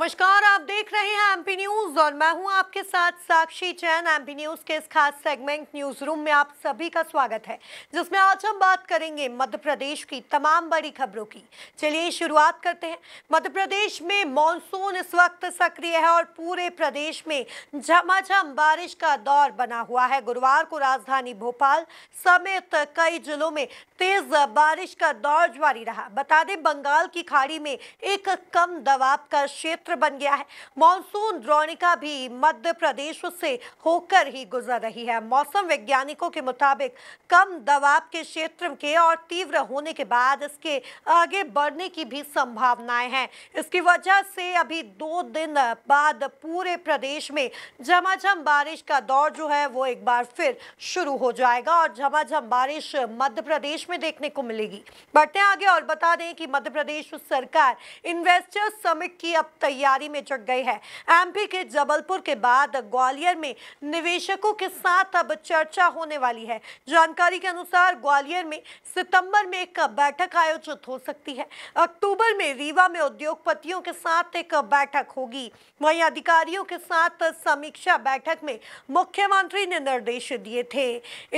नमस्कार आप देख रहे हैं एमपी न्यूज और मैं हूं आपके साथ साक्षी चैन एमपी न्यूज के इस खास सेगमेंट न्यूज रूम में आप सभी का स्वागत है जिसमें आज हम बात करेंगे मध्य प्रदेश की तमाम बड़ी खबरों की चलिए शुरुआत करते हैं मध्य प्रदेश में मॉनसून इस वक्त सक्रिय है और पूरे प्रदेश में झमाझम बारिश का दौर बना हुआ है गुरुवार को राजधानी भोपाल समेत कई जिलों में तेज बारिश का दौर जारी रहा बता दें बंगाल की खाड़ी में एक कम दबाव का क्षेत्र बन गया है मानसून द्रोणिका भी मध्य प्रदेश से होकर ही गुजर रही है मौसम वैज्ञानिकों के मुताबिक कम दबाव के क्षेत्र के और तीव्र होने के बाद इसके आगे बढ़ने की भी संभावनाएं हैं इसकी वजह से अभी दो दिन बाद पूरे प्रदेश में झमाझम बारिश का दौर जो है वो एक बार फिर शुरू हो जाएगा और झमाझम बारिश मध्य प्रदेश में देखने को मिलेगी बढ़ते आगे और बता दें कि मध्य प्रदेश सरकार इन्वेस्टर्स समिट की अब तैयारी में जग गई है है एमपी के जबलपुर के बाद ग्वालियर में निवेशकों के साथ अब चर्चा होने वाली है जानकारी के अनुसार ग्वालियर में सितंबर में एक बैठक आयोजित हो सकती है अक्टूबर में रीवा में उद्योगपतियों के साथ एक बैठक होगी वहीं अधिकारियों के साथ समीक्षा बैठक में मुख्यमंत्री ने निर्देश दिए थे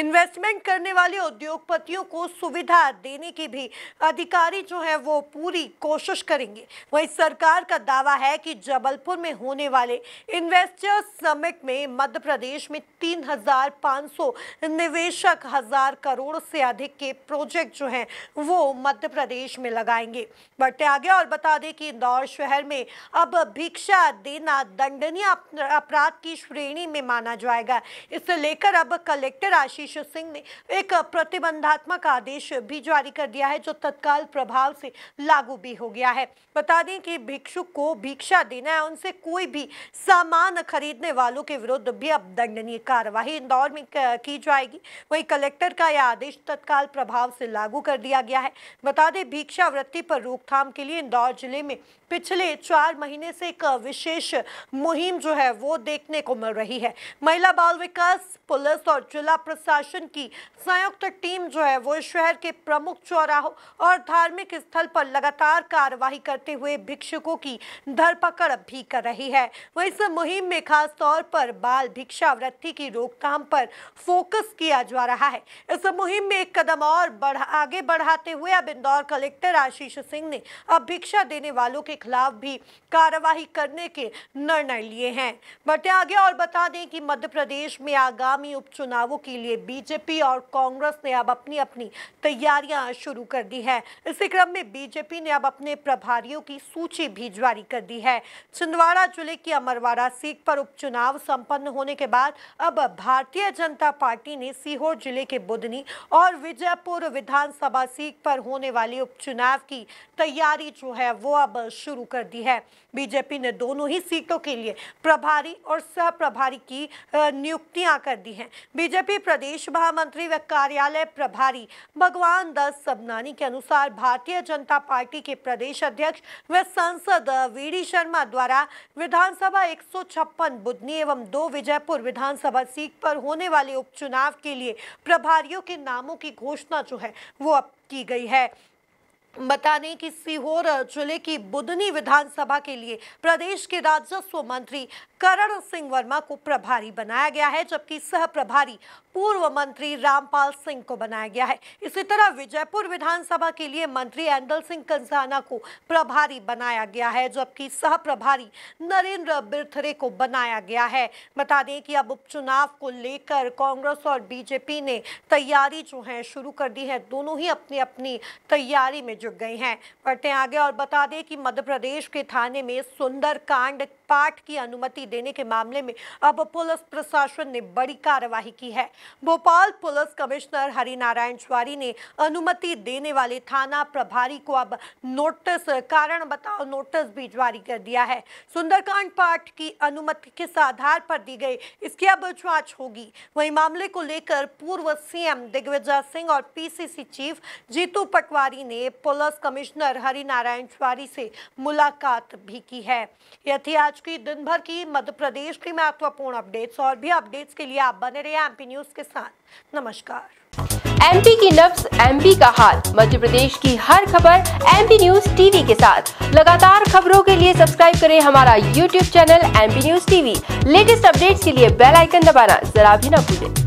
इन्वेस्टमेंट करने वाले उद्योगपतियों को सुविधा देने की भी अधिकारी जो है वो पूरी कोशिश करेंगे वहीं सरकार का दावा है कि जबलपुर में होने वाले इन्वेस्टर्स समिट में मध्य प्रदेश में 3,500 निवेशक हजार करोड़ से अधिक के प्रोजेक्ट जो हैं वो मध्य प्रदेश में लगाएंगे बढ़ते आगे और बता दें कि इंदौर शहर में अब भिक्षा देना दंडनीय अपराध की श्रेणी में माना जाएगा इसे लेकर अब कलेक्टर आशीष सिंह ने एक प्रतिबंधात्मक आदेश भी जारी कर दिया है जो तत्काल प्रभाव से लागू भी हो गया है बता दें कि भिक्षुक को भिक्षा देना है उन से कोई भी सामान खरीदने वालों के विरुद्ध भी अब दंडनीय कार्रवाई इंदौर में की जाएगी वही कलेक्टर का यह आदेश तत्काल प्रभाव से लागू कर दिया गया है बता दें भिक्षावृत्ति पर रोकथाम के लिए इंदौर जिले में पिछले चार महीने से एक विशेष मुहिम जो है वो देखने को मिल रही है महिला बाल विकास पुलिस और जिला प्रशासन की संयुक्त टीम जो है वो शहर के प्रमुख चौराहों और धार्मिक स्थल पर लगातार कार्रवाई करते हुए भिक्षुकों की धरपकड़ भी कर रही है वह इस मुहिम में खास तौर पर बाल भिक्षावृत्ति की रोकथाम पर फोकस किया जा रहा है इस मुहिम में एक कदम और बढ़ा आगे बढ़ाते हुए अब इंदौर कलेक्टर आशीष सिंह ने अब भिक्षा देने वालों के खिलाफ भी कार्यवाही करने के निर्णय लिए हैं बढ़ते आगे और बता दें कि मध्य प्रदेश में आगामी उपचुनावों के लिए बीजेपी और कांग्रेस ने अब अपनी अपनी तैयारियां शुरू कर दी है इसी क्रम में बीजेपी ने अब अपने प्रभारियों की सूची भी जारी कर दी है छिंदवा छिंदवाड़ा जिले की अमरवाड़ा सीट पर उपचुनाव संपन्न होने के बाद अब भारतीय जनता पार्टी ने सीहोर जिले के बुधनी और विजयपुर विधानसभा सीट पर होने वाले उपचुनाव की तैयारी जो है वो अब शुरू कर दी है बीजेपी ने दोनों ही सीटों के लिए प्रभारी और सह प्रभारी की नियुक्तियां कर दी हैं बीजेपी प्रदेश महामंत्री व कार्यालय प्रभारी भगवान दास सबनानी के अनुसार भारतीय जनता पार्टी के प्रदेश अध्यक्ष व सांसद वी डी शर्मा द्वारा विधानसभा एक बुधनी एवं दो विजयपुर विधानसभा सीट पर होने वाले उपचुनाव के लिए प्रभारियों के नामों की घोषणा जो है वो अब की गई है बता दें कि सीहोर जिले की बुदनी विधानसभा के लिए प्रदेश के राजस्व मंत्री करण सिंह वर्मा को प्रभारी बनाया गया है जबकि सह प्रभारी पूर्व मंत्री रामपाल सिंह को बनाया गया है इसी तरह विजयपुर विधानसभा के लिए मंत्री एंडल सिंह कंसाना को प्रभारी बनाया गया है जबकि सह प्रभारी नरेंद्र बिरथरे को बनाया गया है बता दें कि अब उपचुनाव को लेकर कांग्रेस और बीजेपी ने तैयारी जो है शुरू कर दी है दोनों ही अपनी अपनी तैयारी में जुट गई हैं पढ़ते आगे और बता दें कि मध्य प्रदेश के थाने में सुंदर कांड पाठ की अनुमति देने के मामले में अब पुलिस प्रशासन ने बड़ी कार्रवाई की है भोपाल पुलिस कमिश्नर हरिनारायण तिवारी ने अनुमति देने वाले थाना प्रभारी को अब नोटिस कारण बताओ नोटिस भी जारी कर दिया है सुंदरकांड पाठ की अनुमति किस आधार पर दी गई इसकी अब जांच होगी वही मामले को लेकर पूर्व सीएम दिग्विजय सिंह और पीसीसी चीफ जीतू पटवारी ने पुलिस कमिश्नर हरिनारायण तिवारी से मुलाकात भी की है यह थी आज की दिन भर की मध्य प्रदेश की महत्वपूर्ण अपडेट्स और भी अपडेट्स के लिए आप बने रहे एमपी न्यूज के साथ नमस्कार एमपी की नब्स एमपी का हाल मध्य प्रदेश की हर खबर एमपी न्यूज टीवी के साथ लगातार खबरों के लिए सब्सक्राइब करें हमारा YouTube channel MP news TV latest updates के लिए बेल आइकन दबाना जरा भी ना भूलें